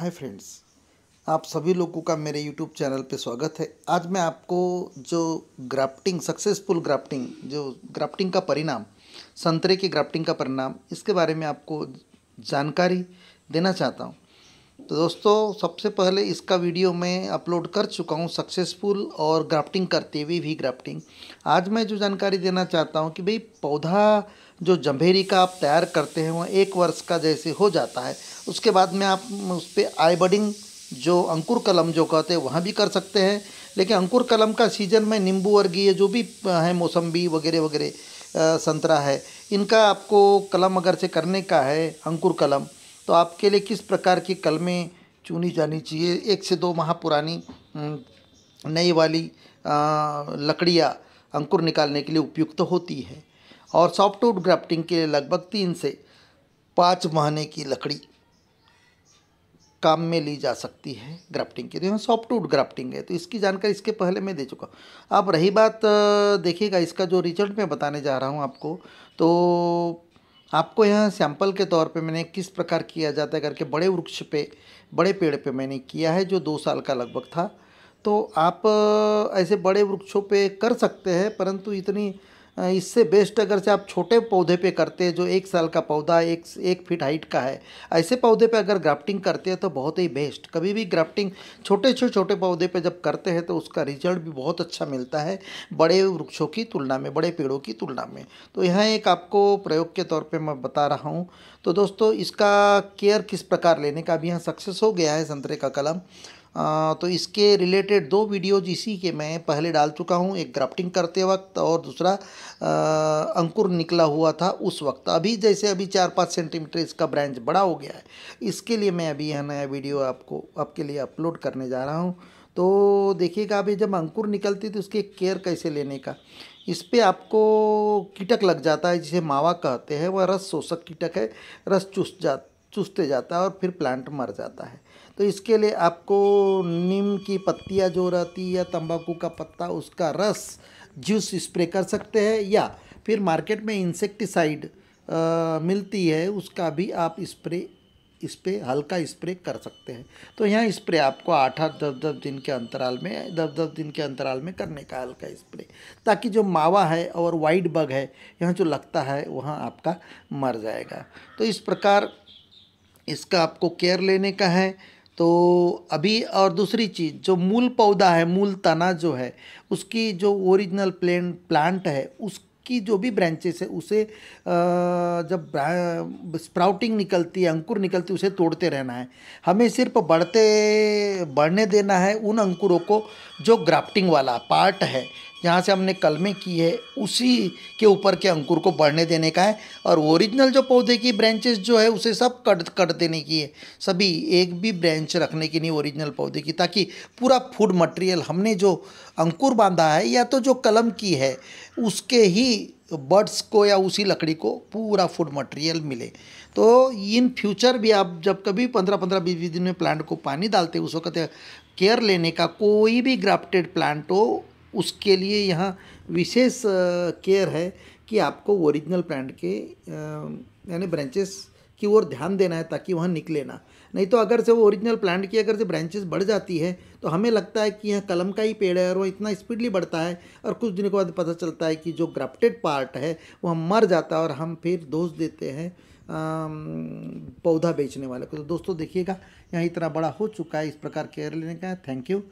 hi friends आप सभी लोगों का मेरे यूट्यूब चैनल पे स्वागत है आज मैं आपको जो ग्राफ्टिंग सक्सेसफुल ग्राफ्टिंग जो ग्राफ्टिंग का परिणाम संतरे की ग्राफ्टिंग का परिणाम इसके बारे में आपको जानकारी देना चाहता हूँ तो दोस्तों सबसे पहले इसका वीडियो मैं अपलोड कर चुका हूँ सक्सेसफुल और ग्राफ्टिंग करते हुए भी ग्राफ्टिंग आज मैं जो जानकारी देना चाहता हूँ कि भाई पौधा जो जम्भेरी का आप तैयार करते हैं वह एक वर्ष का जैसे हो जाता है उसके बाद में आप उस पर आईबडिंग जो अंकुर कलम जो कहते हैं वहाँ भी कर सकते हैं लेकिन अंकुर कलम का सीज़न में नींबू वर्गीय जो भी है मौसम्बी वगैरह वगैरह संतरा है इनका आपको कलम अगर से करने का है अंकुर कलम तो आपके लिए किस प्रकार की कलमें चुनी जानी चाहिए एक से दो माह पुरानी नई वाली लकड़ियाँ अंकुर निकालने के लिए उपयुक्त तो होती है और सॉफ्टवुड ग्राफ्टिंग के लिए लगभग तीन से पाँच महीने की लकड़ी काम में ली जा सकती है ग्राफ्टिंग के लिए सॉफ्टवुड ग्राफ्टिंग है तो इसकी जानकारी इसके पहले मैं दे चुका हूँ अब रही बात देखिएगा इसका जो रिजल्ट मैं बताने जा रहा हूँ आपको तो आपको यहाँ सैंपल के तौर पे मैंने किस प्रकार किया जाता है करके बड़े वृक्ष पे बड़े पेड़ पे मैंने किया है जो दो साल का लगभग था तो आप ऐसे बड़े वृक्षों पे कर सकते हैं परंतु इतनी इससे बेस्ट अगर से आप छोटे पौधे पे करते हैं जो एक साल का पौधा एक एक फीट हाइट का है ऐसे पौधे पे अगर ग्राफ्टिंग करते हैं तो बहुत ही बेस्ट कभी भी ग्राफ्टिंग छोटे छोटे छोटे पौधे पे जब करते हैं तो उसका रिजल्ट भी बहुत अच्छा मिलता है बड़े वृक्षों की तुलना में बड़े पेड़ों की तुलना में तो यह एक आपको प्रयोग के तौर पर मैं बता रहा हूँ तो दोस्तों इसका केयर किस प्रकार लेने का अभी यहाँ सक्सेस हो गया है संतरे का कलम तो इसके रिलेटेड दो वीडियोज इसी के मैं पहले डाल चुका हूँ एक ग्राफ्टिंग करते वक्त और दूसरा अंकुर निकला हुआ था उस वक्त अभी जैसे अभी चार पाँच सेंटीमीटर इसका ब्रांच बड़ा हो गया है इसके लिए मैं अभी यह नया वीडियो आपको आपके लिए अपलोड करने जा रहा हूँ तो देखिएगा अभी जब अंकुर निकलती तो उसके केयर कैसे लेने का इस पर आपको कीटक लग जाता है जिसे मावा कहते हैं वह रस शोषक कीटक है रस चूस जा चुस्ते जाता है और फिर प्लांट मर जाता है तो इसके लिए आपको नीम की पत्तियाँ जो रहती या तंबाकू का पत्ता उसका रस जूस स्प्रे कर सकते हैं या फिर मार्केट में इंसेक्टिसाइड मिलती है उसका भी आप स्प्रे इस पर हल्का स्प्रे कर सकते हैं तो यहाँ स्प्रे आपको आठ आठ दस दस दिन के अंतराल में दस दस दिन के अंतराल में करने का हल्का स्प्रे ताकि जो मावा है और वाइट बग है यहाँ जो लगता है वहाँ आपका मर जाएगा तो इस प्रकार इसका आपको केयर लेने का है तो अभी और दूसरी चीज़ जो मूल पौधा है मूल तना जो है उसकी जो ओरिजिनल प्लेन प्लांट है उस जो भी ब्रांचेस है उसे जब स्प्राउटिंग निकलती है अंकुर निकलती है उसे तोड़ते रहना है हमें सिर्फ बढ़ते बढ़ने देना है उन अंकुरों को जो ग्राफ्टिंग वाला पार्ट है जहाँ से हमने कलमें की है उसी के ऊपर के अंकुर को बढ़ने देने का है और ओरिजिनल जो पौधे की ब्रांचेस जो है उसे सब कट कट देने की है सभी एक भी ब्रांच रखने की नहीं ओरिजिनल पौधे की ताकि पूरा फूड मटेरियल हमने जो अंकुर बांधा है या तो जो कलम की है उसके ही बर्ड्स को या उसी लकड़ी को पूरा फूड मटेरियल मिले तो इन फ्यूचर भी आप जब कभी पंद्रह पंद्रह बीस बीस दिन में प्लांट को पानी डालते उस वक्त केयर लेने का कोई भी ग्राफ्टेड प्लांट हो उसके लिए यहाँ विशेष केयर है कि आपको ओरिजिनल प्लांट के यानी ब्रांचेस की ओर ध्यान देना है ताकि वहाँ निकले ना नहीं तो अगर से वो ओरिजिनल प्लांट की अगर से ब्रांचेस बढ़ जाती है तो हमें लगता है कि यह कलम का ही पेड़ है और वो इतना स्पीडली बढ़ता है और कुछ दिनों के बाद पता चलता है कि जो ग्राफ्टेड पार्ट है वह मर जाता है और हम फिर दोष देते हैं पौधा बेचने वाले को तो दोस्तों देखिएगा यहाँ इतना बड़ा हो चुका है इस प्रकार केयर लेने का थैंक यू